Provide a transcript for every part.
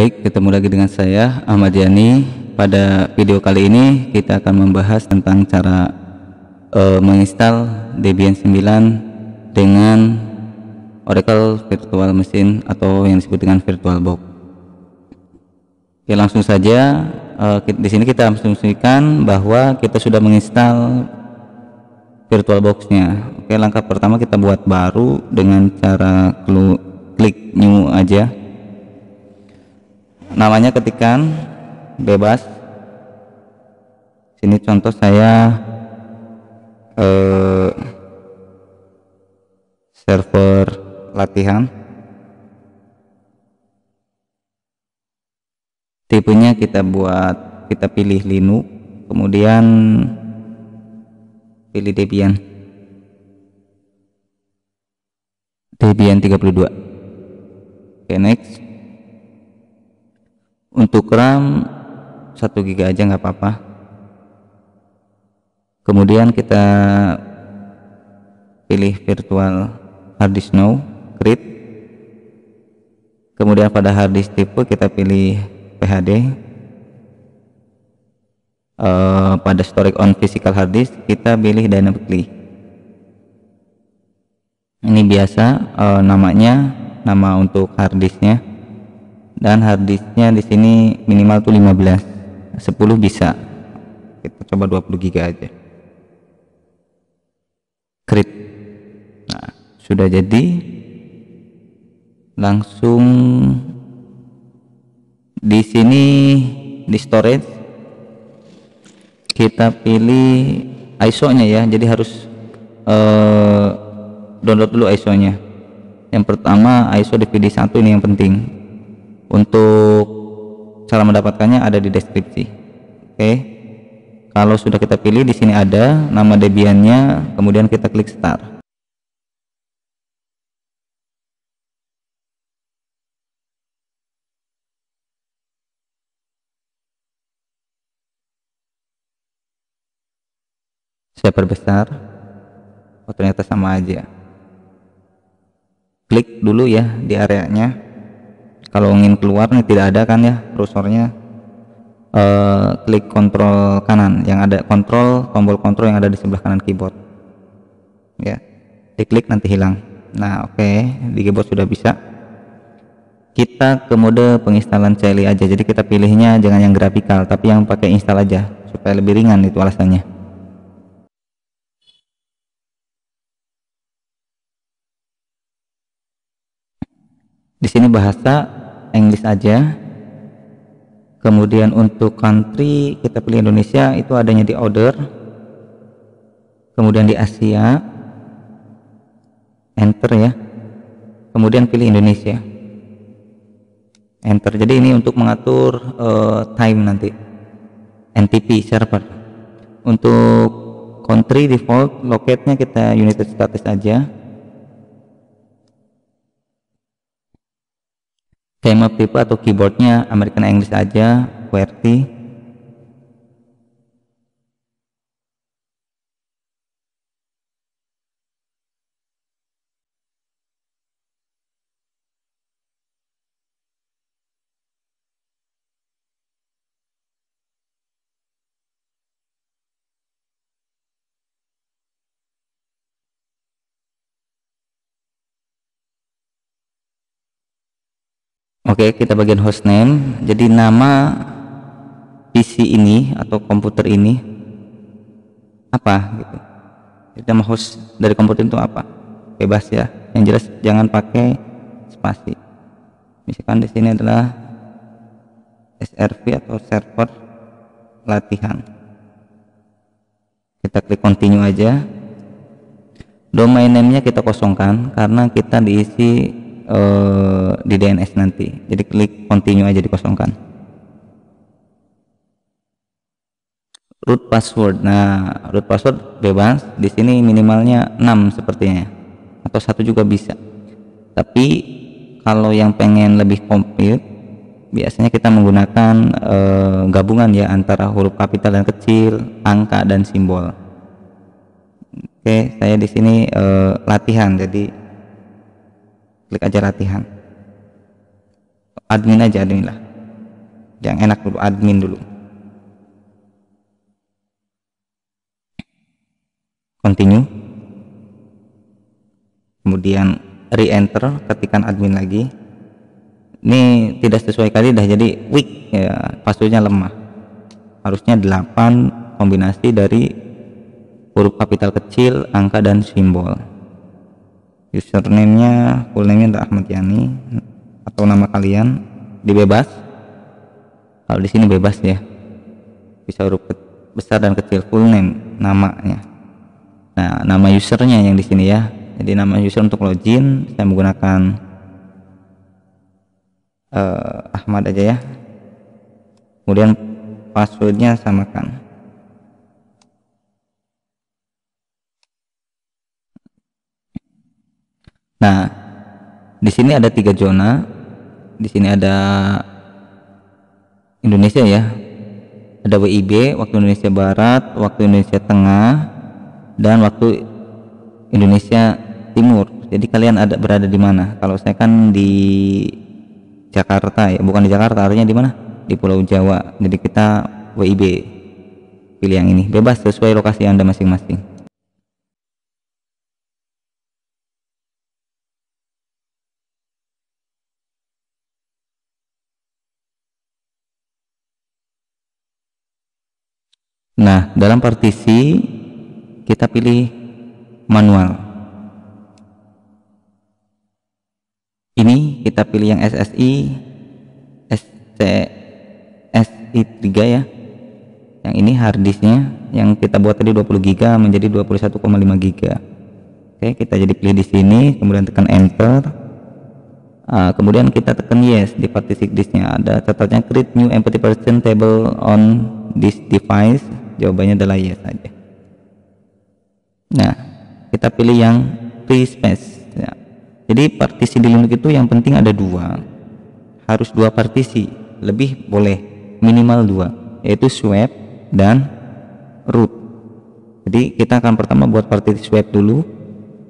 Baik, ketemu lagi dengan saya Ahmad Yani. Pada video kali ini kita akan membahas tentang cara uh, menginstal Debian 9 dengan Oracle Virtual Machine atau yang disebut dengan VirtualBox. Oke, langsung saja uh, di sini kita asumsikan bahwa kita sudah menginstal VirtualBox-nya. Oke, langkah pertama kita buat baru dengan cara klik new aja namanya ketikan bebas sini contoh saya eh, server latihan tipenya kita buat kita pilih Linux kemudian pilih Debian Debian 32 oke okay, next untuk RAM 1 GB aja nggak apa-apa kemudian kita pilih virtual hard disk now create kemudian pada hard disk tipe kita pilih PHD uh, eh, pada storage on physical hard disk kita pilih dynamically ini biasa uh, namanya nama untuk hard harddisknya dan harddisknya di sini minimal tuh 15 10 bisa kita coba 20 giga aja create nah sudah jadi langsung di sini di storage kita pilih ISO nya ya jadi harus eh, download dulu ISO nya yang pertama ISO DVD1 ini yang penting untuk cara mendapatkannya ada di deskripsi. Oke. Kalau sudah kita pilih di sini ada nama Debiannya, kemudian kita klik start. saya perbesar oh ternyata sama aja klik dulu ya di areanya kalau ingin keluar nih tidak ada kan ya kursornya uh, eh, klik kontrol kanan yang ada kontrol tombol kontrol yang ada di sebelah kanan keyboard ya diklik nanti hilang nah oke okay. di keyboard sudah bisa kita ke mode penginstalan Celi aja jadi kita pilihnya jangan yang grafikal tapi yang pakai install aja supaya lebih ringan itu alasannya di sini bahasa English aja kemudian untuk country kita pilih Indonesia itu adanya di order kemudian di Asia enter ya kemudian pilih Indonesia enter jadi ini untuk mengatur uh, time nanti NTP server untuk country default loketnya kita United States aja tema paper atau keyboardnya American English aja QWERTY Oke, kita bagian hostname. Jadi nama PC ini atau komputer ini apa gitu. Jadi nama host dari komputer itu apa? Bebas ya. Yang jelas jangan pakai spasi. Misalkan di sini adalah SRV atau server latihan. Kita klik continue aja. Domain name-nya kita kosongkan karena kita diisi di DNS nanti jadi klik continue aja dikosongkan root password nah root password bebas di sini minimalnya 6 sepertinya atau satu juga bisa tapi kalau yang pengen lebih komplit biasanya kita menggunakan e, gabungan ya antara huruf kapital dan kecil, angka dan simbol. Oke, saya di sini e, latihan jadi klik aja latihan admin aja admin lah yang enak dulu admin dulu continue kemudian re-enter ketikan admin lagi ini tidak sesuai kali dah jadi weak ya pastinya lemah harusnya 8 kombinasi dari huruf kapital kecil angka dan simbol username-nya name nya Ahmad Yani atau nama kalian dibebas kalau di sini bebas ya bisa huruf besar dan kecil full name namanya nah nama usernya yang di sini ya jadi nama user untuk login saya menggunakan uh, Ahmad aja ya kemudian passwordnya samakan Nah, di sini ada tiga zona. Di sini ada Indonesia ya. Ada WIB, waktu Indonesia Barat, waktu Indonesia Tengah, dan waktu Indonesia Timur. Jadi kalian ada berada di mana? Kalau saya kan di Jakarta ya, bukan di Jakarta, artinya di mana? Di Pulau Jawa. Jadi kita WIB. Pilih yang ini, bebas sesuai lokasi Anda masing-masing. Nah, dalam partisi kita pilih manual. Ini kita pilih yang SSI sc SI3 ya. Yang ini hard disknya yang kita buat tadi 20 GB menjadi 21,5 GB. Oke, kita jadi pilih di sini, kemudian tekan enter. Uh, kemudian kita tekan yes di partisi disknya ada catatnya create new empty partition table on this device Jawabannya adalah yes iya saja. Nah, kita pilih yang free space. Ya. Jadi partisi di Linux itu yang penting ada dua. Harus dua partisi, lebih boleh minimal dua, yaitu swap dan root. Jadi kita akan pertama buat partisi swap dulu.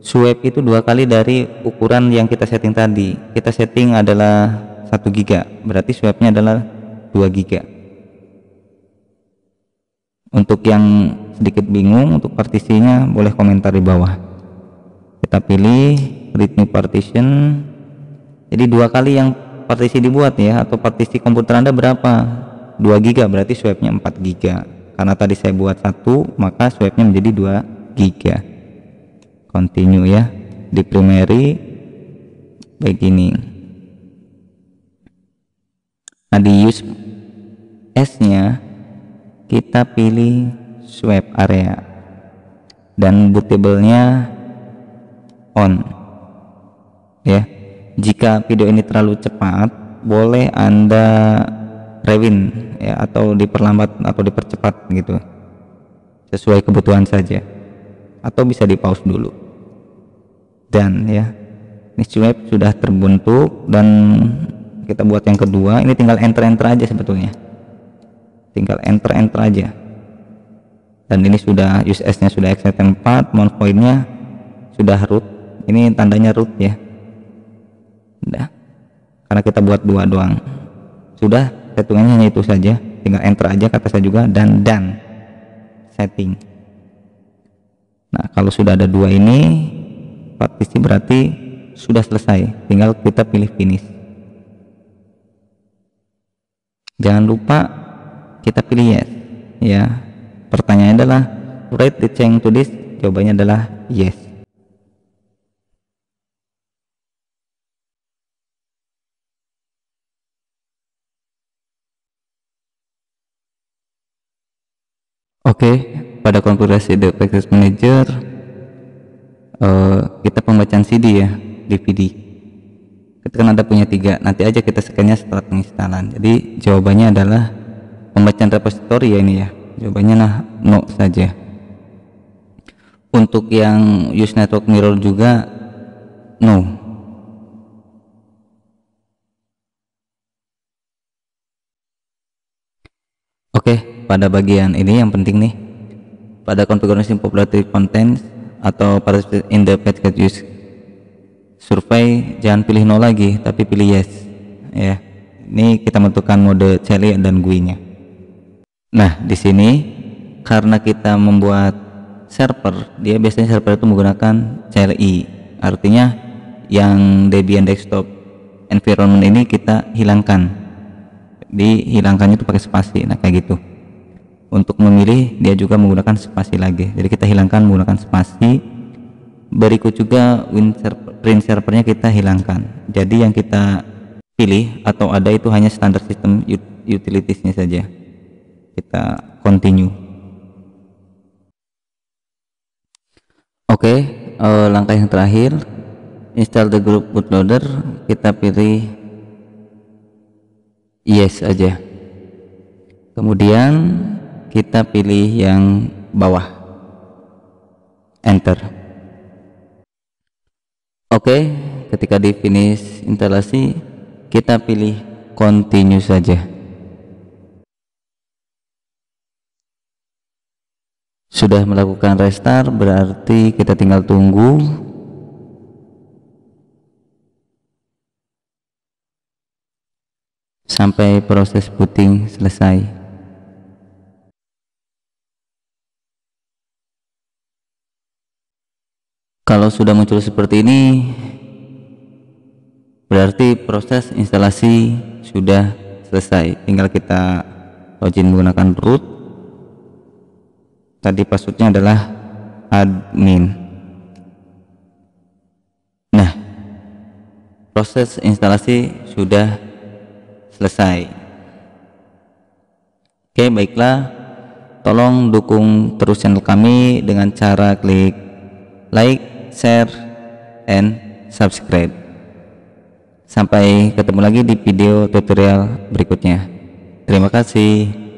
Swap itu dua kali dari ukuran yang kita setting tadi. Kita setting adalah 1 giga, berarti swapnya adalah 2 giga untuk yang sedikit bingung untuk partisinya boleh komentar di bawah. Kita pilih read partition. Jadi dua kali yang partisi dibuat ya atau partisi komputer Anda berapa? 2 giga berarti swipe-nya 4 giga. Karena tadi saya buat satu, maka swipe-nya menjadi 2 giga. Continue ya di primary begini. Nah, di use S-nya kita pilih swipe area dan bootable-nya on ya jika video ini terlalu cepat boleh anda rewind ya atau diperlambat atau dipercepat gitu sesuai kebutuhan saja atau bisa di pause dulu dan ya ini swipe sudah terbentuk dan kita buat yang kedua ini tinggal enter enter aja sebetulnya tinggal enter enter aja dan ini sudah USS nya sudah excited 4 mount nya sudah root ini tandanya root ya udah karena kita buat dua doang sudah settingannya hanya itu saja tinggal enter aja kata saya juga dan dan setting nah kalau sudah ada dua ini partisi berarti sudah selesai tinggal kita pilih finish jangan lupa kita pilih yes ya pertanyaannya adalah write the change to this jawabannya adalah yes Oke, okay, pada konfigurasi the practice manager uh, kita pembacaan CD ya, DVD kita kan ada punya tiga nanti aja kita scan-nya setelah penginstalan jadi jawabannya adalah pembacaan repository ya ini ya jawabannya nah no saja untuk yang use network mirror juga no Oke, okay, pada bagian ini yang penting nih. Pada konfigurasi popularity contents atau pada in the Petcat use survei jangan pilih no lagi tapi pilih yes ya. Ini kita menentukan mode celia dan GUI-nya. Nah, di sini karena kita membuat server, dia biasanya server itu menggunakan CLI. Artinya yang Debian desktop environment ini kita hilangkan. Dihilangkannya itu pakai spasi, nah kayak gitu. Untuk memilih dia juga menggunakan spasi lagi. Jadi kita hilangkan menggunakan spasi. Berikut juga win server, print servernya kita hilangkan. Jadi yang kita pilih atau ada itu hanya standar sistem utilitiesnya saja kita continue oke okay, uh, eh, langkah yang terakhir install the group bootloader kita pilih yes aja kemudian kita pilih yang bawah enter oke okay, ketika di finish instalasi kita pilih continue saja sudah melakukan restart berarti kita tinggal tunggu sampai proses booting selesai kalau sudah muncul seperti ini berarti proses instalasi sudah selesai tinggal kita login menggunakan root tadi passwordnya adalah admin nah proses instalasi sudah selesai oke baiklah tolong dukung terus channel kami dengan cara klik like, share, and subscribe sampai ketemu lagi di video tutorial berikutnya terima kasih